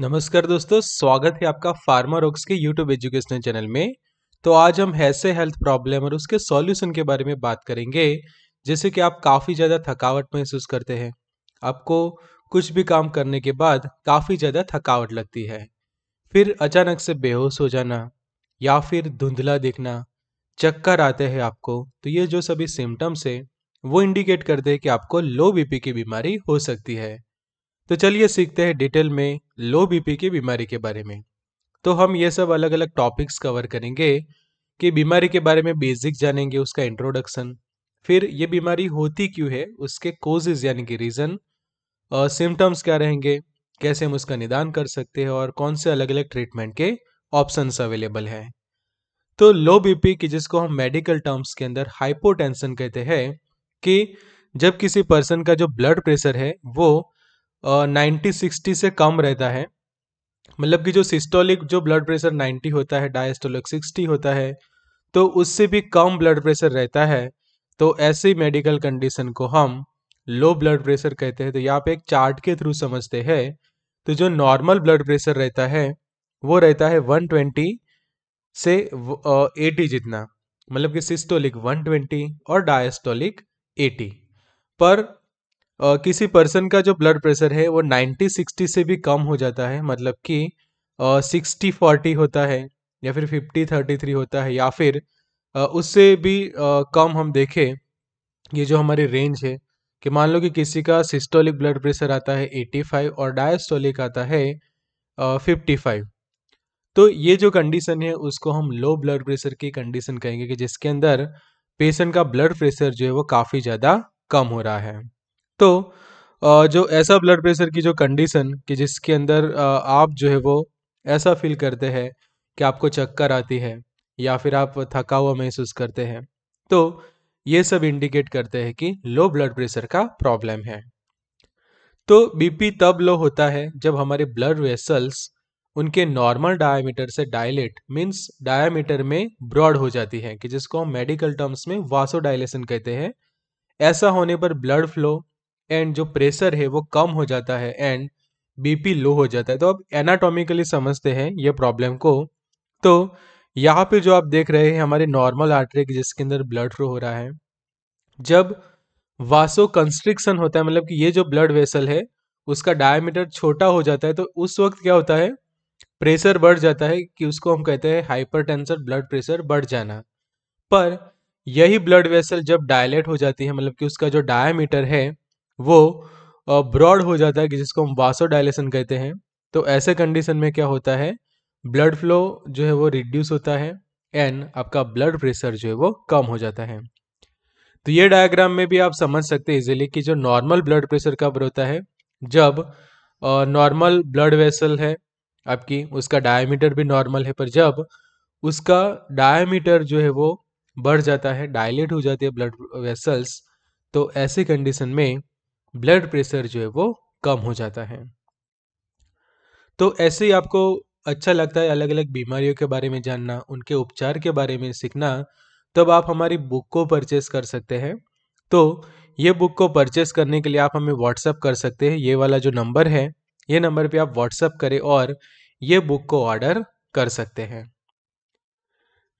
नमस्कार दोस्तों स्वागत है आपका फार्मा रोक्स के यूट्यूब एजुकेशनल चैनल में तो आज हम ऐसे हेल्थ प्रॉब्लम और उसके सॉल्यूशन के बारे में बात करेंगे जैसे कि आप काफ़ी ज़्यादा थकावट महसूस करते हैं आपको कुछ भी काम करने के बाद काफ़ी ज़्यादा थकावट लगती है फिर अचानक से बेहोश हो जाना या फिर धुंधला दिखना चक्कर आते हैं आपको तो ये जो सभी सिम्टम्स है वो इंडिकेट करते हैं कि आपको लो बीपी की बीमारी हो सकती है तो चलिए सीखते हैं डिटेल में लो बीपी की बीमारी के बारे में तो हम ये सब अलग अलग टॉपिक्स कवर करेंगे कि बीमारी के बारे में बेसिक जानेंगे उसका इंट्रोडक्शन फिर ये बीमारी होती क्यों है उसके कोजेज यानी कि रीज़न सिम्टम्स क्या रहेंगे कैसे हम उसका निदान कर सकते हैं और कौन से अलग अलग ट्रीटमेंट के ऑप्शन अवेलेबल हैं तो लो बीपी की जिसको हम मेडिकल टर्म्स के अंदर हाइपोटेंशन कहते हैं कि जब किसी पर्सन का जो ब्लड प्रेशर है वो नाइन्टी सिक्सटी से कम रहता है मतलब कि जो सिस्टोलिक जो ब्लड प्रेशर 90 होता है डायस्टोलिक 60 होता है तो उससे भी कम ब्लड प्रेशर रहता है तो ऐसी मेडिकल कंडीशन को हम लो ब्लड प्रेशर कहते हैं तो यहाँ पे एक चार्ट के थ्रू समझते हैं तो जो नॉर्मल ब्लड प्रेशर रहता है वो रहता है 120 से 80 जितना मतलब कि सिस्टोलिक 120 और डायस्टोलिक 80 पर किसी पर्सन का जो ब्लड प्रेशर है वो 90 60 से भी कम हो जाता है मतलब कि सिक्सटी फोर्टी होता है या फिर फिफ्टी थर्टी थ्री होता है या फिर उससे भी कम हम देखें ये जो हमारी रेंज है कि मान लो कि किसी का सिस्टोलिक ब्लड प्रेशर आता है 85 और डायस्टोलिक आता है 55 तो ये जो कंडीशन है उसको हम लो ब्लड प्रेशर की कंडीशन कहेंगे कि जिसके अंदर पेशेंट का ब्लड प्रेशर जो है वो काफ़ी ज़्यादा कम हो रहा है तो जो ऐसा ब्लड प्रेशर की जो कंडीशन कि जिसके अंदर आप जो है वो ऐसा फील करते हैं कि आपको चक्कर आती है या फिर आप थका हुआ महसूस करते हैं तो ये सब इंडिकेट करते हैं कि लो ब्लड प्रेशर का प्रॉब्लम है तो बीपी तब लो होता है जब हमारे ब्लड वेसल्स उनके नॉर्मल डायमीटर से डायलेट मीन्स डायमीटर में ब्रॉड हो जाती है कि जिसको हम मेडिकल टर्म्स में वासो डायलेशन कहते हैं ऐसा होने पर ब्लड फ्लो एंड जो प्रेशर है वो कम हो जाता है एंड बीपी लो हो जाता है तो अब एनाटॉमिकली समझते हैं ये प्रॉब्लम को तो यहाँ पे जो आप देख रहे हैं हमारे नॉर्मल आर्टरी जिसके अंदर ब्लड फ्लो हो रहा है जब वासो कंस्ट्रिक्शन होता है मतलब कि ये जो ब्लड वेसल है उसका डायमीटर छोटा हो जाता है तो उस वक्त क्या होता है प्रेशर बढ़ जाता है कि उसको हम कहते हैं हाइपर ब्लड प्रेशर बढ़ जाना पर यही ब्लड वेसल जब डायलेट हो जाती है मतलब कि उसका जो डायमीटर है वो ब्रॉड हो जाता है कि जिसको हम वासो डायलेशन कहते हैं तो ऐसे कंडीशन में क्या होता है ब्लड फ्लो जो है वो रिड्यूस होता है एंड आपका ब्लड प्रेशर जो है वो कम हो जाता है तो ये डायग्राम में भी आप समझ सकते हैं इजीली कि जो नॉर्मल ब्लड प्रेशर कब होता है जब नॉर्मल ब्लड वेसल है आपकी उसका डायमीटर भी नॉर्मल है पर जब उसका डायमीटर जो है वो बढ़ जाता है डायलेट हो जाती है ब्लड वेसल्स तो ऐसे कंडीशन में ब्लड प्रेशर जो है वो कम हो जाता है तो ऐसे ही आपको अच्छा लगता है अलग अलग बीमारियों के बारे में जानना उनके उपचार के बारे में सीखना तब आप हमारी बुक को परचेस कर सकते हैं तो ये बुक को परचेस करने के लिए आप हमें व्हाट्सअप कर सकते हैं ये वाला जो नंबर है ये नंबर पे आप व्हाट्सअप करें और ये बुक को ऑर्डर कर सकते हैं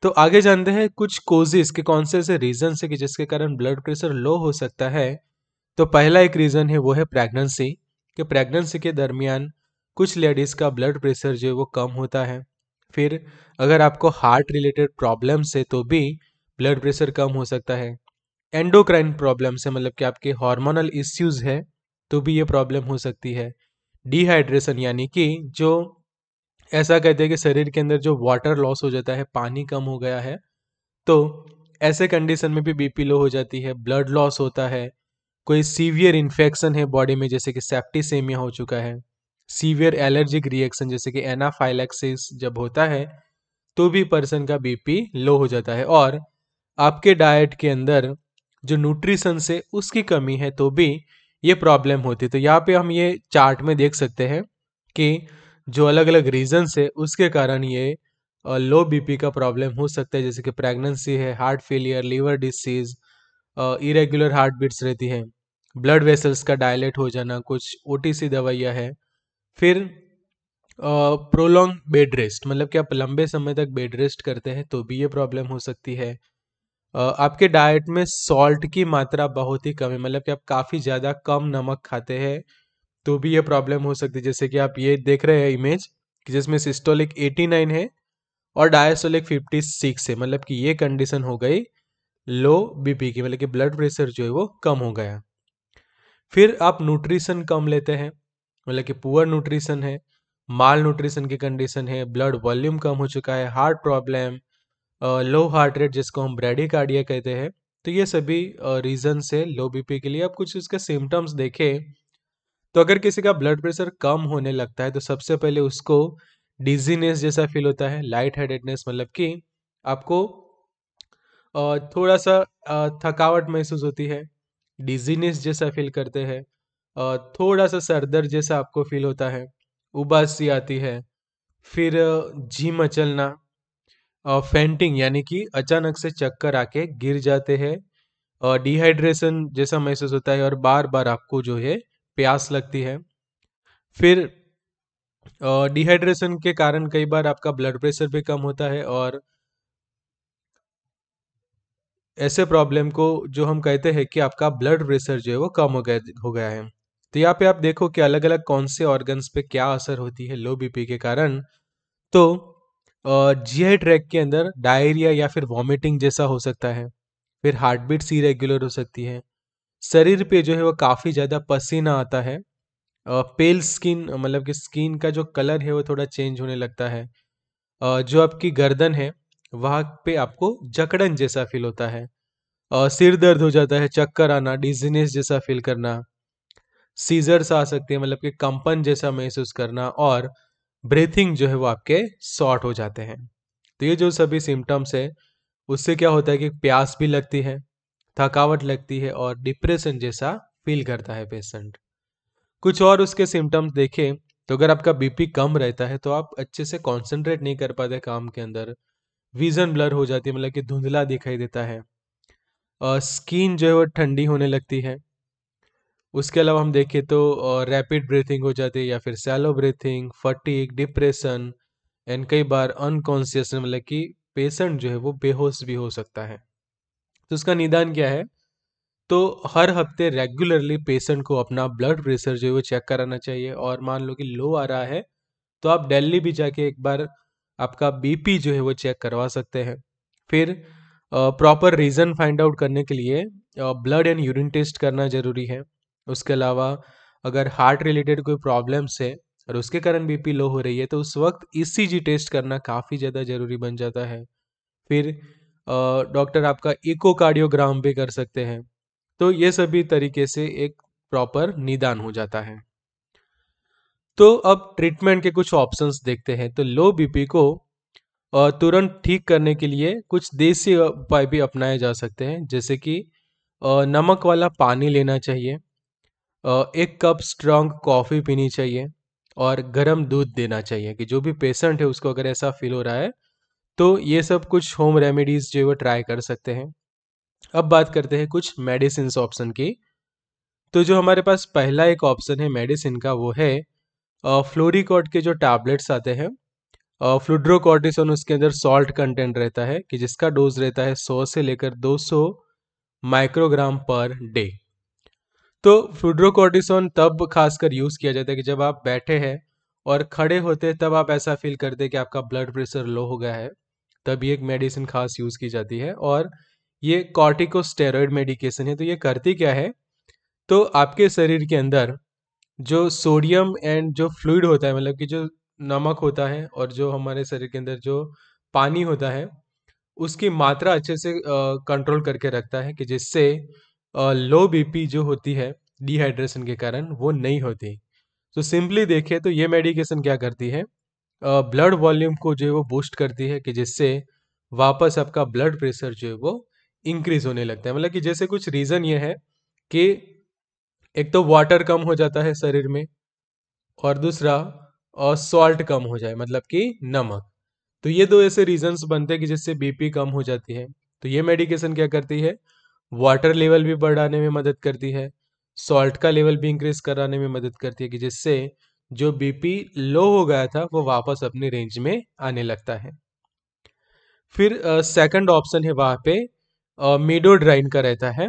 तो आगे जानते हैं कुछ कोजेस के कौन से ऐसे रीजन है कि जिसके कारण ब्लड प्रेशर लो हो सकता है तो पहला एक रीज़न है वो है प्रेगनेंसी कि प्रेगनेंसी के दरमियान कुछ लेडीज़ का ब्लड प्रेशर जो है वो कम होता है फिर अगर आपको हार्ट रिलेटेड प्रॉब्लम्स है तो भी ब्लड प्रेशर कम हो सकता है एंडोक्राइन प्रॉब्लम्स है मतलब कि आपके हार्मोनल इश्यूज है तो भी ये प्रॉब्लम हो सकती है डिहाइड्रेशन यानी कि जो ऐसा कहते हैं कि शरीर के अंदर जो वाटर लॉस हो जाता है पानी कम हो गया है तो ऐसे कंडीशन में भी बीपी लो हो जाती है ब्लड लॉस होता है कोई सीवियर इन्फेक्शन है बॉडी में जैसे कि सेप्टिसेमिया हो चुका है सीवियर एलर्जिक रिएक्शन जैसे कि एनाफाइलेक्सिस जब होता है तो भी पर्सन का बीपी लो हो जाता है और आपके डाइट के अंदर जो न्यूट्रिशन से उसकी कमी है तो भी ये प्रॉब्लम होती है तो यहाँ पे हम ये चार्ट में देख सकते हैं कि जो अलग अलग रीजन है उसके कारण ये लो बीपी का प्रॉब्लम हो सकता है जैसे कि प्रेगनेंसी है heart failure liver disease irregular heart beats रहती है ब्लड वेसल्स का डायलेट हो जाना कुछ ओ दवाइयाँ है फिर प्रोलॉन्ग बेड रेस्ट मतलब कि आप लंबे समय तक बेड रेस्ट करते हैं तो भी ये प्रॉब्लम हो सकती है uh, आपके डाइट में सॉल्ट की मात्रा बहुत ही कम है मतलब कि आप काफ़ी ज़्यादा कम नमक खाते हैं तो भी ये प्रॉब्लम हो सकती है जैसे कि आप ये देख रहे हैं इमेज कि जिसमें सिस्टोलिक 89 है और डायस्टोलिक 56 है मतलब कि ये कंडीशन हो गई लो बीपी की मतलब कि ब्लड प्रेशर जो है वो कम हो गया फिर आप न्यूट्रिशन कम लेते हैं मतलब कि पुअर न्यूट्रिशन है माल न्यूट्रिशन की कंडीशन है ब्लड वॉल्यूम कम हो चुका है heart problem low heart rate जिसको हम ब्रेडिकार्डिया कहते हैं तो ये सभी रीज़न से लो बीपी के लिए आप कुछ उसके सिम्टम्स देखें तो अगर किसी का ब्लड प्रेशर कम होने लगता है तो सबसे पहले उसको डिजीनेस जैसा फील होता है लाइट हेडेडनेस मतलब कि आपको थोड़ा सा थकावट महसूस होती है डिजीनेस जैसा फील करते हैं थोड़ा सा सर दर्द जैसा आपको फील होता है उबास सी आती है फिर जी मचलना फेंटिंग यानी कि अचानक से चक्कर आके गिर जाते हैं डिहाइड्रेशन जैसा महसूस होता है और बार बार आपको जो है प्यास लगती है फिर डिहाइड्रेशन के कारण कई बार आपका ब्लड प्रेशर भी कम होता है और ऐसे प्रॉब्लम को जो हम कहते हैं कि आपका ब्लड प्रेशर जो है वो कम हो गया हो गया है तो यहाँ पे आप देखो कि अलग अलग कौन से ऑर्गन्स पे क्या असर होती है लो बीपी के कारण तो जी आई ट्रैक के अंदर डायरिया या फिर वॉमिटिंग जैसा हो सकता है फिर हार्ट बीट सी रेगुलर हो सकती है शरीर पे जो है वो काफ़ी ज़्यादा पसीना आता है पेल स्किन मतलब कि स्किन का जो कलर है वो थोड़ा चेंज होने लगता है जो आपकी गर्दन है वहां पे आपको जकड़न जैसा फील होता है और सिर दर्द हो जाता है चक्कर आना डिजीनेस जैसा फील करना सीजर्स आ सकते हैं मतलब कि कंपन जैसा महसूस करना और ब्रीथिंग जो है वो आपके शॉर्ट हो जाते हैं तो ये जो सभी सिम्टम्स है उससे क्या होता है कि प्यास भी लगती है थकावट लगती है और डिप्रेशन जैसा फील करता है पेशेंट कुछ और उसके सिम्टम्स देखें तो अगर आपका बीपी कम रहता है तो आप अच्छे से कंसंट्रेट नहीं कर पाते काम के अंदर विज़न ब्लर हो जाती है मतलब कि धुंधला दिखाई देता है स्किन जो है वो ठंडी होने लगती है उसके अलावा हम देखें तो रैपिड ब्रीथिंग हो जाती है या फिर shallow breathing fatigue depression and कई बार अनकॉन्सियस मतलब कि पेशेंट जो है वो बेहोश भी हो सकता है तो उसका निदान क्या है तो हर हफ्ते रेगुलरली पेशेंट को अपना ब्लड प्रेशर जो है वो चेक कराना चाहिए और मान लो कि लो आ रहा है तो आप दिल्ली भी जाके एक बार आपका बीपी जो है वो चेक करवा सकते हैं फिर प्रॉपर रीज़न फाइंड आउट करने के लिए ब्लड एंड यूरिन टेस्ट करना ज़रूरी है उसके अलावा अगर हार्ट रिलेटेड कोई प्रॉब्लम्स है और उसके कारण बीपी लो हो रही है तो उस वक्त ईसीजी e टेस्ट करना काफ़ी ज़्यादा ज़रूरी बन जाता है फिर डॉक्टर आपका इकोकार्डियोग्राम भी कर सकते हैं तो ये सभी तरीके से एक प्रॉपर निदान हो जाता है तो अब ट्रीटमेंट के कुछ ऑप्शंस देखते हैं तो लो बीपी को तुरंत ठीक करने के लिए कुछ देसी उपाय भी अपनाए जा सकते हैं जैसे कि नमक वाला पानी लेना चाहिए एक कप स्ट्रांग कॉफ़ी पीनी चाहिए और गर्म दूध देना चाहिए कि जो भी पेशेंट है उसको अगर ऐसा फील हो रहा है तो ये सब कुछ होम रेमेडीज़ जो है वो ट्राई कर सकते हैं अब बात करते हैं कुछ मेडिसिन ऑप्शन की तो जो हमारे पास पहला एक ऑप्शन है मेडिसिन का वो है फ्लोरिकॉड के जो टैबलेट्स आते हैं फ्लूड्रोकॉर्टिसन उसके अंदर सॉल्ट कंटेंट रहता है कि जिसका डोज रहता है 100 से लेकर 200 माइक्रोग्राम पर डे तो फ्लूड्रोकॉर्टिसोन तब खासकर यूज़ किया जाता है कि जब आप बैठे हैं और खड़े होते तब आप ऐसा फील करते हैं कि आपका ब्लड प्रेशर लो हो गया है तब ये एक मेडिसिन खास यूज़ की जाती है और ये कॉर्टिकोस्टेरॉयड मेडिकेशन है तो ये करती क्या है तो आपके शरीर के अंदर जो सोडियम एंड जो फ्लूइड होता है मतलब कि जो नमक होता है और जो हमारे शरीर के अंदर जो पानी होता है उसकी मात्रा अच्छे से कंट्रोल करके रखता है कि जिससे लो बीपी जो होती है डिहाइड्रेशन के कारण वो नहीं होती तो सिंपली देखें तो ये मेडिकेशन क्या करती है ब्लड वॉल्यूम को जो है वो बूस्ट करती है कि जिससे वापस आपका ब्लड प्रेशर जो है वो इंक्रीज होने लगता है मतलब कि जैसे कुछ रीज़न ये है कि एक तो वाटर कम हो जाता है शरीर में और दूसरा सॉल्ट कम हो जाए मतलब कि नमक तो ये दो ऐसे रीजंस बनते हैं कि जिससे बीपी कम हो जाती है तो ये मेडिकेशन क्या करती है वाटर लेवल भी बढ़ाने में मदद करती है सॉल्ट का लेवल भी इंक्रीज कराने में मदद करती है कि जिससे जो बीपी लो हो गया था वो वापस अपने रेंज में आने लगता है फिर सेकंड ऑप्शन है वहां पे मीडोड्राइन का रहता है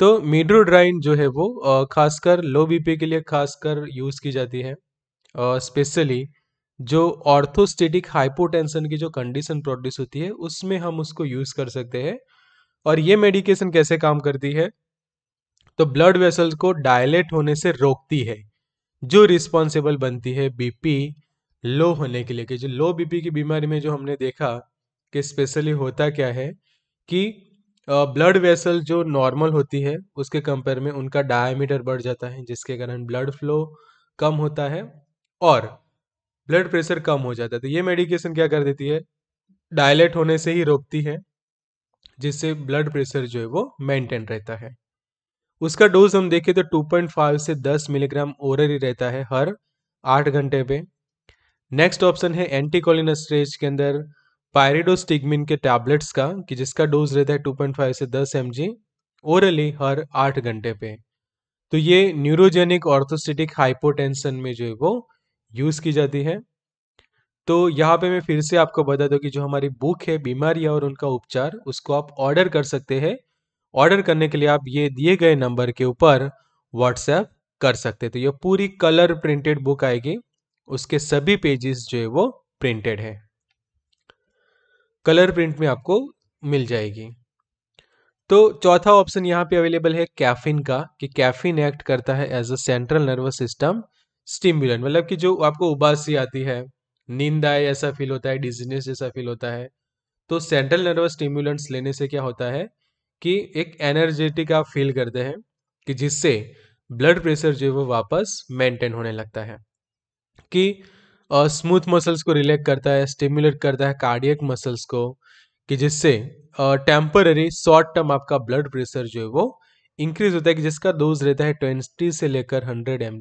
तो मीड्रोड्राइन जो है वो खासकर लो बीपी के लिए खासकर यूज़ की जाती है स्पेशली जो ऑर्थोस्टेटिक हाइपोटेंशन की जो कंडीशन प्रोड्यूस होती है उसमें हम उसको यूज़ कर सकते हैं और ये मेडिकेशन कैसे काम करती है तो ब्लड वेसल्स को डायलेट होने से रोकती है जो रिस्पॉन्सिबल बनती है बीपी लो होने के लिए कि जो लो बीपी की बीमारी में जो हमने देखा कि स्पेशली होता क्या है कि ब्लड वेसल जो नॉर्मल होती है उसके कंपेयर में उनका डायमीटर बढ़ जाता है जिसके कारण ब्लड फ्लो कम होता है और ब्लड प्रेशर कम हो जाता है तो ये मेडिकेशन क्या कर देती है डायलेट होने से ही रोकती है जिससे ब्लड प्रेशर जो है वो मेंटेन रहता है उसका डोज हम देखें तो 2.5 से 10 मिलीग्राम ही रहता है हर आठ घंटे पे नेक्स्ट ऑप्शन है एंटीकोलिन स्ट्रेज के अंदर पायरिडोस्टिगमिन के टैबलेट्स का कि जिसका डोज रहता है 2.5 से 10 एम जी ओरली हर आठ घंटे पे तो ये न्यूरोजेनिक ऑर्थोस्टेटिक हाइपोटेंशन में जो है वो यूज़ की जाती है तो यहाँ पे मैं फिर से आपको बता दूँ कि जो हमारी बुक है बीमारियां और उनका उपचार उसको आप ऑर्डर कर सकते हैं ऑर्डर करने के लिए आप ये दिए गए नंबर के ऊपर व्हाट्सएप कर सकते तो ये पूरी कलर प्रिंटेड बुक आएगी उसके सभी पेजेस जो है वो प्रिंटेड है कलर प्रिंट में आपको मिल जाएगी तो चौथा ऑप्शन यहाँ पे अवेलेबल है कैफिन का कि कैफिन एक्ट करता है as a central nervous system stimulant मतलब कि जो आपको उबासी आती है नींद आए ऐसा फील होता है डिजीनेस जैसा फील होता है तो सेंट्रल नर्वस स्टिम्यूलेंट्स लेने से क्या होता है कि एक एनर्जेटिक आप फील करते हैं कि जिससे ब्लड प्रेशर जो है वो वापस मेंटेन होने लगता है कि स्मूथ मसल्स को रिलेक्ट करता है स्टिमुलेट करता है कार्डियक मसल्स को कि जिससे टेम्पररी शॉर्ट टर्म आपका ब्लड प्रेशर जो है वो इंक्रीज होता है कि जिसका डोज रहता है ट्वेंटी से लेकर हंड्रेड एम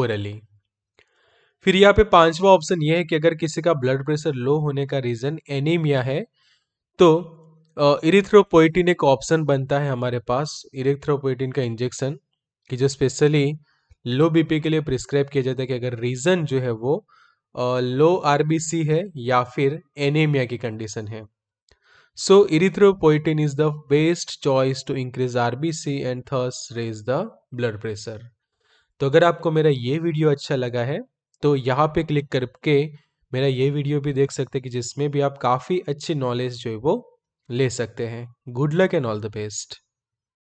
ओरली फिर यहाँ पे पांचवा ऑप्शन ये है कि अगर किसी का ब्लड प्रेशर लो होने का रीजन एनीमिया है तो इरिथ्रोपोइटिन एक ऑप्शन बनता है हमारे पास इरिथ्रोपोइटिन का इंजेक्शन कि जो स्पेशली लो बीपी के लिए प्रिस्क्राइब किया जाता है कि अगर रीज़न जो है वो लो आरबीसी है या फिर एनेमिया की कंडीशन है so erythropoietin is the best choice to increase RBC and thus raise the blood pressure तो अगर आपको मेरा ये वीडियो अच्छा लगा है तो यहाँ पे क्लिक करके मेरा ये वीडियो भी देख सकते हैं कि जिसमें भी आप काफ़ी अच्छी नॉलेज जो है वो ले सकते हैं good luck and all the best